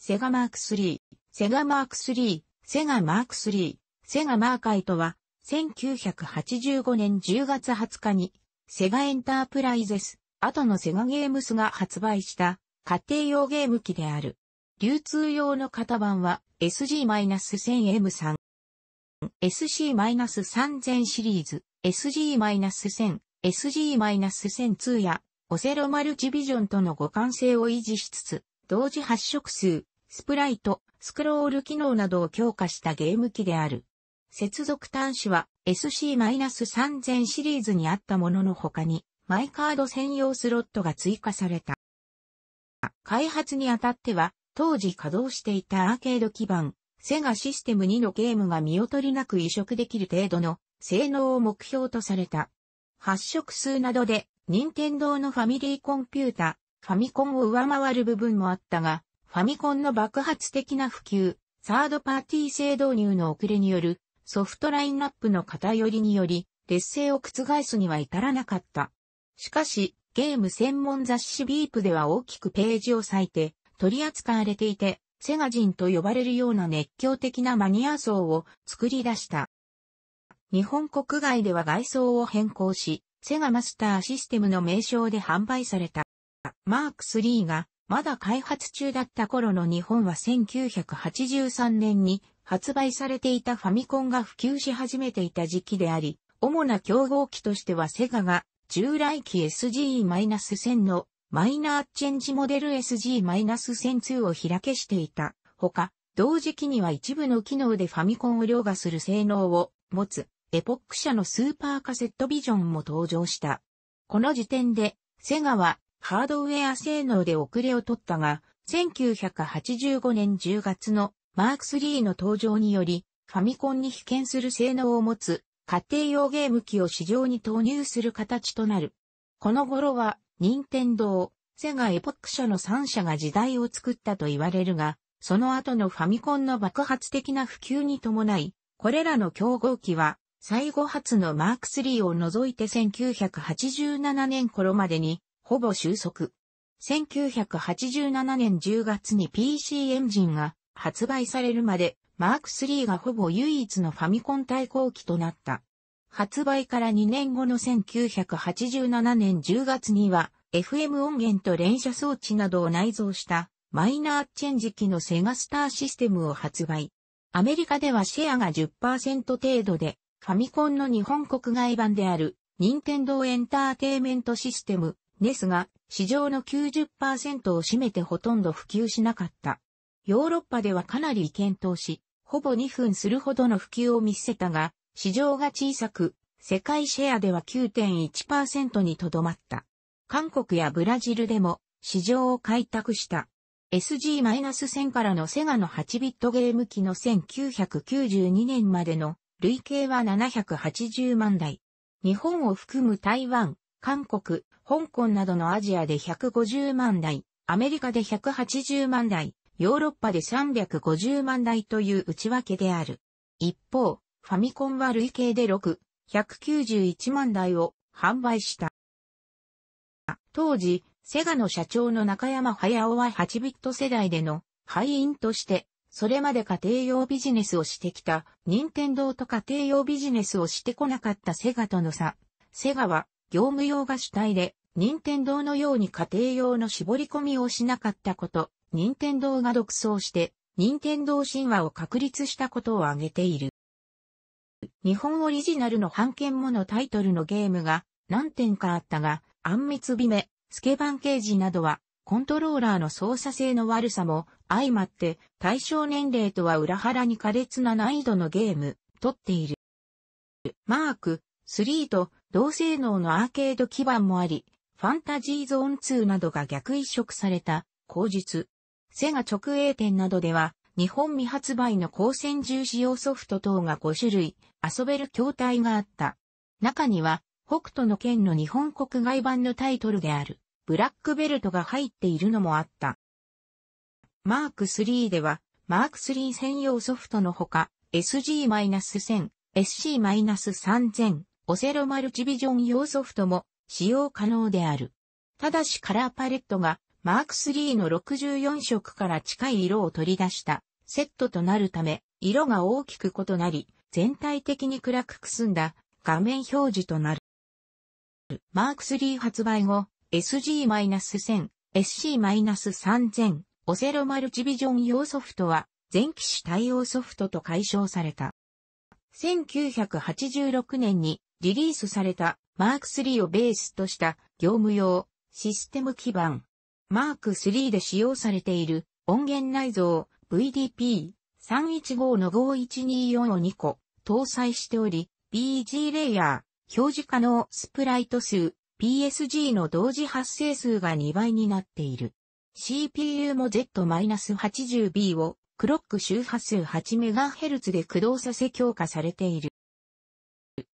セガマーク3、セガマーク3、セガマーク3、セガマーカイトは、1985年10月20日に、セガエンタープライゼス、後のセガゲームスが発売した家庭用ゲーム機である。流通用の型番は SG-1000M3。SC-3000 シリーズ、SG-1000、SG-1002 やオセロマルチビジョンとの互換性を維持しつつ、同時発色数、スプライト、スクロール機能などを強化したゲーム機である。接続端子は SC-3000 シリーズにあったものの他に、マイカード専用スロットが追加された。開発にあたっては、当時稼働していたアーケード基盤、セガシステム2のゲームが見劣りなく移植できる程度の性能を目標とされた。発色数などで、任天堂のファミリーコンピュータ、ファミコンを上回る部分もあったが、ファミコンの爆発的な普及、サードパーティー制導入の遅れによるソフトラインナップの偏りにより、劣勢を覆すには至らなかった。しかし、ゲーム専門雑誌ビープでは大きくページを割いて取り扱われていて、セガ人と呼ばれるような熱狂的なマニア層を作り出した。日本国外では外装を変更し、セガマスターシステムの名称で販売された。マーク3がまだ開発中だった頃の日本は1983年に発売されていたファミコンが普及し始めていた時期であり、主な競合機としてはセガが従来機 SG-1000 のマイナーチェンジモデル SG-1002 を開けしていた。ほか、同時期には一部の機能でファミコンを凌駕する性能を持つエポック社のスーパーカセットビジョンも登場した。この時点で、セガはハードウェア性能で遅れを取ったが、1985年10月のマーク3の登場により、ファミコンに被験する性能を持つ家庭用ゲーム機を市場に投入する形となる。この頃は、任天堂、セガエポック社の3社が時代を作ったと言われるが、その後のファミコンの爆発的な普及に伴い、これらの競合機は、最後発のマーク3を除いて1987年頃までにほぼ収束。1987年10月に PC エンジンが発売されるまで、マーク3がほぼ唯一のファミコン対抗機となった。発売から2年後の1987年10月には、FM 音源と連射装置などを内蔵したマイナーチェンジ機のセガスターシステムを発売。アメリカではシェアが10%程度で、ファミコンの日本国外版である、任天堂エンターテイメントシステム、ネスが市場の90%を占めてほとんど普及しなかった。ヨーロッパではかなり検討し、ほぼ2分するほどの普及を見せたが、市場が小さく、世界シェアでは9.1%にとどまった。韓国やブラジルでも市場を開拓した。SG-1000 からのセガの8ビットゲーム機の1992年までの累計は780万台。日本を含む台湾、韓国、香港などのアジアで150万台、アメリカで180万台、ヨーロッパで350万台という内訳である。一方、ファミコンは累計で6、191万台を販売した。当時、セガの社長の中山早尾は8ビット世代での敗因として、それまで家庭用ビジネスをしてきた、任天堂と家庭用ビジネスをしてこなかったセガとの差。セガは業務用が主体で、任天堂のように家庭用の絞り込みをしなかったこと、任天堂が独走して、任天堂神話を確立したことを挙げている。日本オリジナルの半券ものタイトルのゲームが何点かあったが、あんみつびめ、スケバンケージなどは、コントローラーの操作性の悪さも相まって対象年齢とは裏腹に苛烈な難易度のゲーム、とっている。マーク3と同性能のアーケード基盤もあり、ファンタジーゾーン2などが逆移植された、後日。セガ直営店などでは、日本未発売の光線重使用ソフト等が5種類、遊べる筐体があった。中には、北斗の剣の日本国外版のタイトルである、ブラックベルトが入っているのもあった。マーク3では、マーク3専用ソフトのほか、SG-1000、SC-3000、オセロマルチビジョン用ソフトも使用可能である。ただしカラーパレットがマーク3の64色から近い色を取り出したセットとなるため、色が大きく異なり、全体的に暗くくすんだ画面表示となる。マーク3発売後、SG-1000、SC-3000、オセロマルチビジョン用ソフトは、全機種対応ソフトと解消された。1986年にリリースされた m ーク k をベースとした業務用システム基盤。m ーク k で使用されている音源内蔵 VDP 315の5124を2個搭載しており、BG レイヤー、表示可能スプライト数、PSG の同時発生数が2倍になっている。CPU も Z-80B をクロック周波数 8MHz で駆動させ強化されている。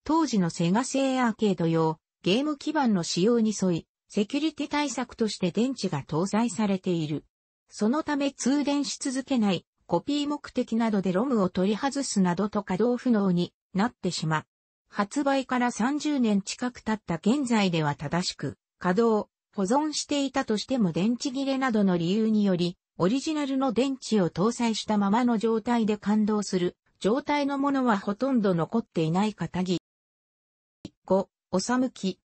当時のセガ製アーケード用、ゲーム基板の使用に沿い、セキュリティ対策として電池が搭載されている。そのため通電し続けない、コピー目的などでロムを取り外すなどと稼働不能になってしまう。発売から30年近く経った現在では正しく、稼働、保存していたとしても電池切れなどの理由により、オリジナルの電池を搭載したままの状態で感動する状態のものはほとんど残っていない片ぎ。五、おさむき。